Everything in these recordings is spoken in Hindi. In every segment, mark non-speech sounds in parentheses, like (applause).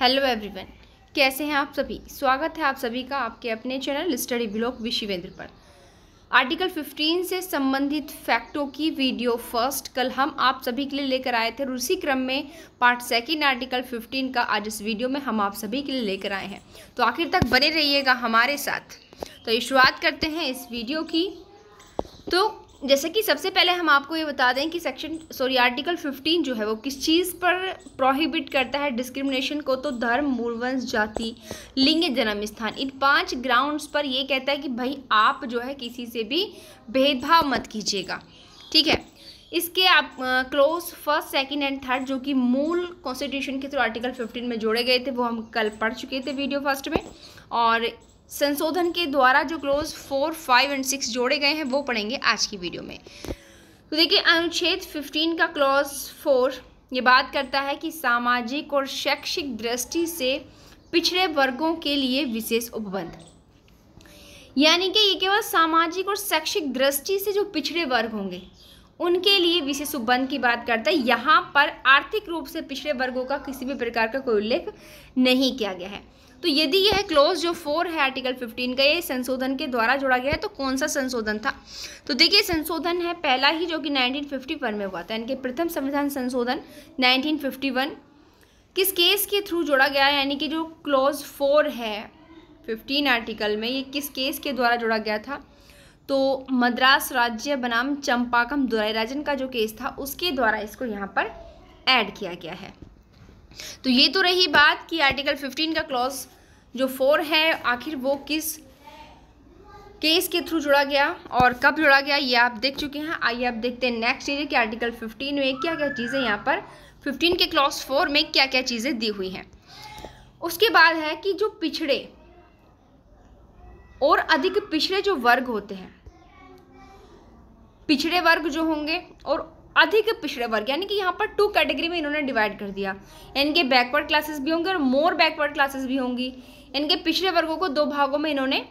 हेलो एवरीवन कैसे हैं आप सभी स्वागत है आप सभी का आपके अपने चैनल स्टडी ब्लॉग विशिवेंद्र पर आर्टिकल 15 से संबंधित फैक्टों की वीडियो फर्स्ट कल हम आप सभी के लिए लेकर आए थे उसी क्रम में पार्ट सेकंड आर्टिकल 15 का आज इस वीडियो में हम आप सभी के लिए लेकर आए हैं तो आखिर तक बने रहिएगा हमारे साथ तो ये शुरुआत करते हैं इस वीडियो की तो जैसे कि सबसे पहले हम आपको ये बता दें कि सेक्शन सॉरी आर्टिकल 15 जो है वो किस चीज़ पर प्रोहिबिट करता है डिस्क्रिमिनेशन को तो धर्म मूलवंश जाति लिंग जन्म स्थान इन पांच ग्राउंड्स पर ये कहता है कि भाई आप जो है किसी से भी भेदभाव मत कीजिएगा ठीक है इसके आप clause first second and third जो कि मूल कॉन्स्टिट्यूशन के थ्रू आर्टिकल 15 में जोड़े गए थे वो हम कल पढ़ चुके थे वीडियो फर्स्ट में और संशोधन के द्वारा जो clause four five and six जोड़े गए हैं वो पढ़ेंगे आज की वीडियो में तो देखिए अनुच्छेद फिफ्टीन का क्लॉज फोर ये बात करता है कि सामाजिक और शैक्षिक दृष्टि से पिछड़े वर्गों के लिए विशेष उपबंध यानी कि ये केवल सामाजिक और शैक्षिक दृष्टि से जो पिछड़े वर्ग होंगे उनके लिए विशेष उपबंध की बात करता है यहाँ पर आर्थिक रूप से पिछड़े वर्गों का किसी भी प्रकार का कोई उल्लेख नहीं किया गया है तो यदि यह क्लोज जो फोर है आर्टिकल फिफ्टीन का ये संशोधन के द्वारा जोड़ा गया है तो कौन सा संशोधन था तो देखिए संशोधन है पहला ही जो कि 1951 में हुआ था यानी कि प्रथम संविधान संशोधन 1951 किस केस के थ्रू जोड़ा गया है यानी कि जो क्लोज फोर है फिफ्टीन आर्टिकल में ये किस केस के द्वारा जोड़ा गया था तो मद्रास राज्य बनाम चंपाकम दुराई राजन का जो केस था उसके द्वारा इसको यहाँ पर ऐड किया गया है तो ये तो रही बात कि आर्टिकल फिफ्टीन का क्लॉज जो फोर है आखिर वो किस केस के थ्रू जुड़ा गया और कब जुड़ा गया ये आप देख चुके हैं आइए आप देखते हैं नेक्स्ट चीज़ें कि आर्टिकल 15 में क्या क्या चीज़ें यहाँ पर 15 के क्लॉज फोर में क्या क्या चीज़ें दी हुई हैं उसके बाद है कि जो पिछड़े और अधिक पिछड़े जो वर्ग होते हैं पिछड़े वर्ग जो होंगे और अधिक पिछड़े वर्ग यानी कि यहाँ पर टू कैटेगरी में इन्होंने डिवाइड कर दिया इनके बैकवर्ड क्लासेस भी होंगे और मोर बैकवर्ड क्लासेस भी होंगी इनके पिछड़े वर्गों को दो भागों में इन्होंने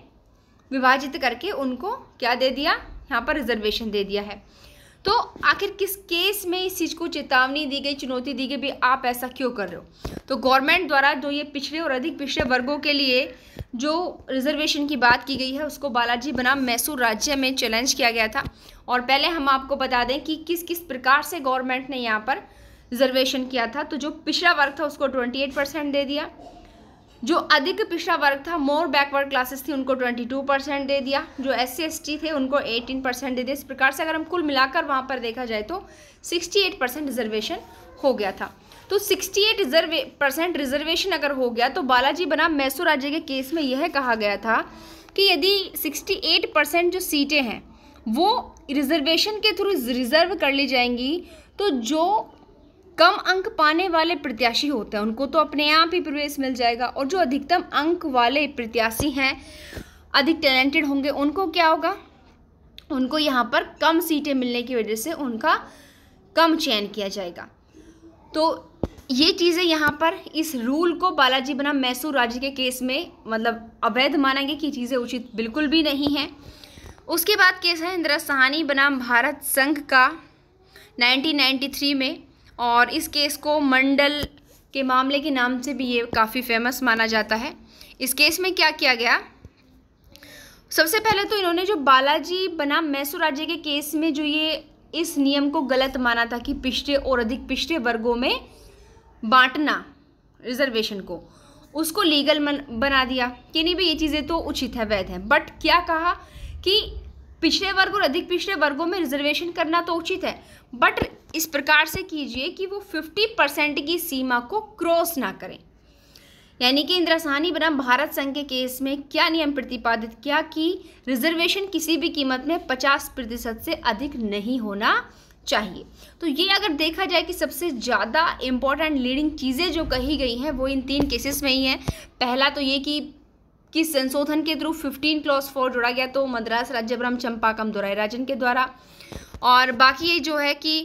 विभाजित करके उनको क्या दे दिया यहाँ पर रिजर्वेशन दे दिया है तो आखिर किस केस में इस चीज़ को चेतावनी दी गई चुनौती दी गई भी आप ऐसा क्यों कर रहे हो तो गवर्नमेंट द्वारा जो ये पिछड़े और अधिक पिछड़े वर्गों के लिए जो रिजर्वेशन की बात की गई है उसको बालाजी बनाम मैसूर राज्य में चैलेंज किया गया था और पहले हम आपको बता दें कि किस किस प्रकार से गवर्नमेंट ने यहाँ पर रिजर्वेशन किया था तो जो पिछड़ा वर्ग था उसको ट्वेंटी एट परसेंट दे दिया जो अधिक पिछड़ा वर्ग था मोर बैकवर्ड क्लासेस थी उनको ट्वेंटी टू परसेंट दे दिया जो एस सी थे उनको एटीन परसेंट दे दिया इस प्रकार से अगर हम कुल मिलाकर वहाँ पर देखा जाए तो सिक्सटी एट परसेंट रिजर्वेशन हो गया था तो 68 रिजर्वे परसेंट रिजर्वेशन अगर हो गया तो बालाजी बनाम मैसूर राज्य के केस में यह कहा गया था कि यदि एट परसेंट जो सीटें हैं वो रिजर्वेशन के थ्रू रिज़र्व कर ली जाएंगी तो जो कम अंक पाने वाले प्रत्याशी होते हैं उनको तो अपने आप ही प्रवेश मिल जाएगा और जो अधिकतम अंक वाले प्रत्याशी हैं अधिक टैलेंटेड होंगे उनको क्या होगा उनको यहाँ पर कम सीटें मिलने की वजह से उनका कम चयन किया जाएगा तो ये चीज़ें यहाँ पर इस रूल को बालाजी बना मैसूर राज्य के केस में मतलब अवैध माना गया कि चीज़ें उचित बिल्कुल भी नहीं हैं उसके बाद केशेंद्र सहानी बनाम भारत संघ का 1993 में और इस केस को मंडल के मामले के नाम से भी ये काफ़ी फेमस माना जाता है इस केस में क्या किया गया सबसे पहले तो इन्होंने जो बालाजी बनाम मैसूर राज्य के केस में जो ये इस नियम को गलत माना था कि पिछड़े और अधिक पिछड़े वर्गों में बांटना रिजर्वेशन को उसको लीगल बना दिया कि नहीं भाई ये चीज़ें तो उचित है वैध है बट क्या कहा कि पिछड़े वर्ग और अधिक पिछड़े वर्गों में रिजर्वेशन करना तो उचित है बट इस प्रकार से कीजिए कि वो 50 परसेंट की सीमा को क्रॉस ना करें यानी कि इंदिरा साहनी बनाम भारत संघ के केस में क्या नियम प्रतिपादित किया कि रिजर्वेशन किसी भी कीमत में 50 प्रतिशत से अधिक नहीं होना चाहिए तो ये अगर देखा जाए कि सबसे ज़्यादा इम्पॉर्टेंट लीडिंग चीज़ें जो कही गई हैं वो इन तीन केसेस में ही हैं पहला तो ये कि कि संशोधन के थ्रू फिफ्टीन क्लॉस फोर जोड़ा गया तो मद्रास राज्यभ्रम चंपाकम दुराई राजन के द्वारा और बाकी ये जो है कि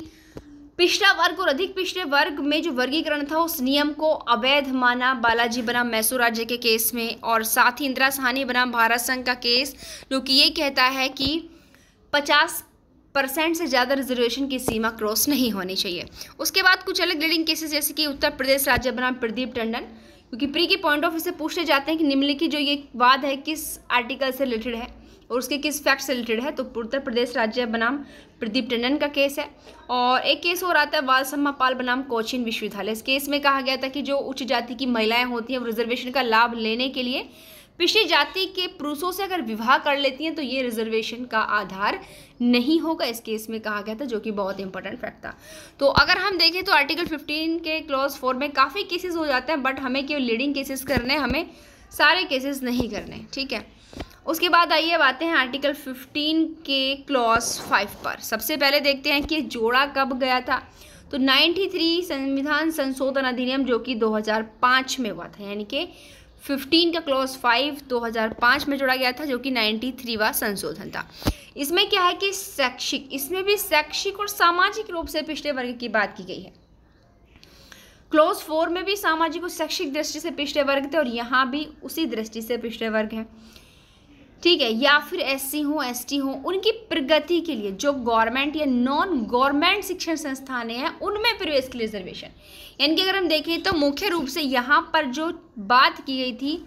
पिछड़ा वर्ग और अधिक पिछड़े वर्ग में जो वर्गीकरण था उस नियम को अवैध माना बालाजी बनाम मैसूर राज्य के केस में और साथ ही इंदिरा सहानी बनाम भारत संघ का केस जो कि ये कहता है कि 50 परसेंट से ज़्यादा रिजर्वेशन की सीमा क्रॉस नहीं होनी चाहिए उसके बाद कुछ अलग लीडिंग केसेस जैसे कि उत्तर प्रदेश राज्य बनाम प्रदीप टंडन क्योंकि प्री के पॉइंट ऑफ व्यू से पूछे जाते हैं कि निम्नलिखित जो ये वाद है किस आर्टिकल से रिलेटेड है और उसके किस फैक्ट से रिलेटेड है तो उत्तर प्रदेश राज्य बनाम प्रदीप टंडन का केस है और एक केस और आता है वालसम्मा पाल बनाम कोचिन विश्वविद्यालय इस केस में कहा गया था कि जो उच्च जाति की महिलाएं होती हैं वो रिजर्वेशन का लाभ लेने के लिए पिछली जाति के पुरुषों से अगर विवाह कर लेती हैं तो ये रिजर्वेशन का आधार नहीं होगा इस केस में कहा गया था जो कि बहुत इंपॉर्टेंट फैक्ट था तो अगर हम देखें तो आर्टिकल 15 के क्लॉज फोर में काफ़ी केसेस हो जाते हैं बट हमें केवल लीडिंग केसेस करने हमें सारे केसेस नहीं करने ठीक है उसके बाद आइए अब आते हैं आर्टिकल 15 के क्लॉज फाइव पर सबसे पहले देखते हैं कि जोड़ा कब गया था तो 93 संविधान संशोधन अधिनियम जो कि 2005 में हुआ था यानी कि 15 का क्लॉज 5 2005 में जोड़ा गया था जो कि व संशोधन था इसमें क्या है कि शैक्षिक इसमें भी शैक्षिक और सामाजिक रूप से पिछड़े वर्ग की बात की गई है क्लॉज फोर में भी सामाजिक और शैक्षिक दृष्टि से पिछड़े वर्ग थे और यहाँ भी उसी दृष्टि से पिछड़े वर्ग हैं ठीक है या फिर एससी हो एसटी हो उनकी प्रगति के लिए जो गवर्नमेंट या नॉन गवर्नमेंट शिक्षण संस्थानें हैं उनमें प्रवेश के लिए रिजर्वेशन यानी कि अगर हम देखें तो मुख्य रूप से यहाँ पर जो बात की गई थी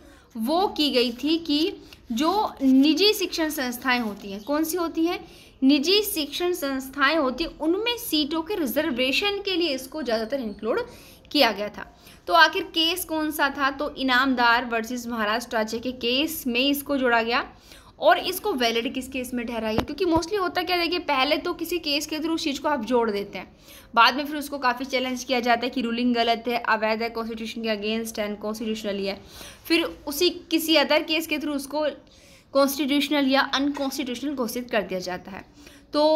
वो की गई थी कि जो निजी शिक्षण संस्थाएं होती हैं कौन सी होती हैं निजी शिक्षण संस्थाएं होती हैं उनमें सीटों के रिजर्वेशन के लिए इसको ज़्यादातर इंक्लूड किया गया था तो आखिर केस कौन सा था तो इनामदार वर्सेस महाराष्ट्र राज्य के केस में इसको जोड़ा गया और इसको वैलिड किस केस में गया क्योंकि मोस्टली होता क्या देखिए पहले तो किसी केस के थ्रू उस चीज़ को आप जोड़ देते हैं बाद में फिर उसको काफ़ी चैलेंज किया जाता है कि रूलिंग गलत है अवैध है कॉन्स्टिट्यूशन के अगेंस्ट है अनकॉन्स्टिट्यूशनली है फिर उसी किसी अदर केस के थ्रू उसको कॉन्स्टिट्यूशनल या अनकॉन्स्टिट्यूशनल घोषित कर दिया जाता है तो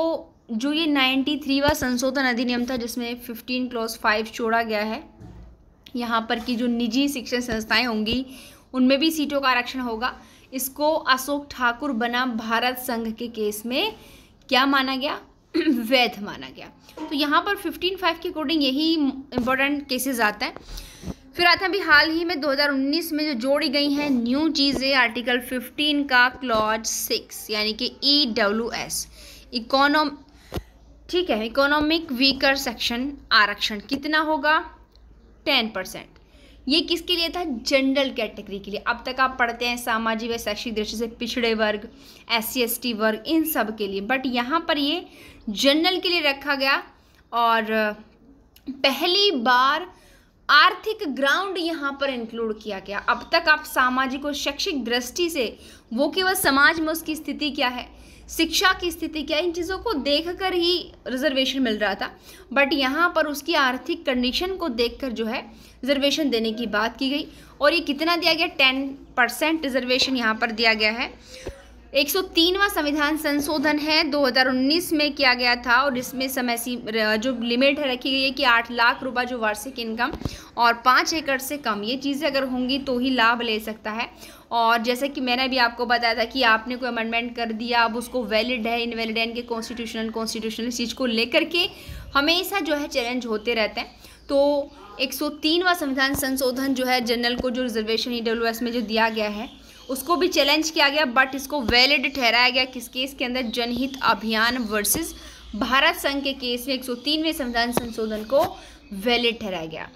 जो ये नाइन्टी थ्रीवा संशोधन अधिनियम था जिसमें फिफ्टीन क्लॉज फाइव छोड़ा गया है यहाँ पर की जो निजी शिक्षण संस्थाएं होंगी उनमें भी सीटों का आरक्षण होगा इसको अशोक ठाकुर बनाम भारत संघ के केस में क्या माना गया (clears throat) वैध माना गया तो यहाँ पर फिफ्टीन फाइव के अकॉर्डिंग यही इम्पोर्टेंट केसेस आते हैं फिर आता है अभी हाल ही में 2019 में जो जोड़ी गई हैं न्यू चीज़ें आर्टिकल 15 का क्लॉज सिक्स यानी कि ई डब्ल्यू एस इकोनॉम ठीक है इकोनॉमिक वीकर सेक्शन आरक्षण कितना होगा टेन परसेंट ये किसके लिए था जनरल कैटेगरी के लिए अब तक आप पढ़ते हैं सामाजिक व शैक्षिक दृष्टि से पिछड़े वर्ग एस सी वर्ग इन सब के लिए बट यहाँ पर ये जनरल के लिए रखा गया और पहली बार आर्थिक ग्राउंड यहाँ पर इंक्लूड किया गया अब तक आप सामाजिक और शैक्षिक दृष्टि से वो केवल समाज में उसकी स्थिति क्या है शिक्षा की स्थिति क्या इन चीज़ों को देख कर ही रिजर्वेशन मिल रहा था बट यहाँ पर उसकी आर्थिक कंडीशन को देख कर जो है रिजर्वेशन देने की बात की गई और ये कितना दिया गया टेन परसेंट रिजर्वेशन यहाँ पर दिया गया है एक सौ संविधान संशोधन है 2019 में किया गया था और इसमें समय सी जो लिमिट है रखी गई है कि आठ लाख रुपए जो वार्षिक इनकम और पाँच एकड़ से कम ये चीज़ें अगर होंगी तो ही लाभ ले सकता है और जैसे कि मैंने भी आपको बताया था कि आपने कोई अमेंडमेंट कर दिया अब उसको वैलिड है इनवैलिड है इनके कॉन्स्टिट्यूशनल कॉन्स्टिट्यूशनल चीज़ को लेकर के हमेशा जो है चैलेंज होते रहते हैं तो एक संविधान संशोधन जो है जनरल को जो रिजर्वेशन ई में जो दिया गया है उसको भी चैलेंज किया गया बट इसको वैलिड ठहराया गया किस केस के अंदर जनहित अभियान वर्सेस भारत संघ के केस में 103वें संविधान संशोधन को वैलिड ठहराया गया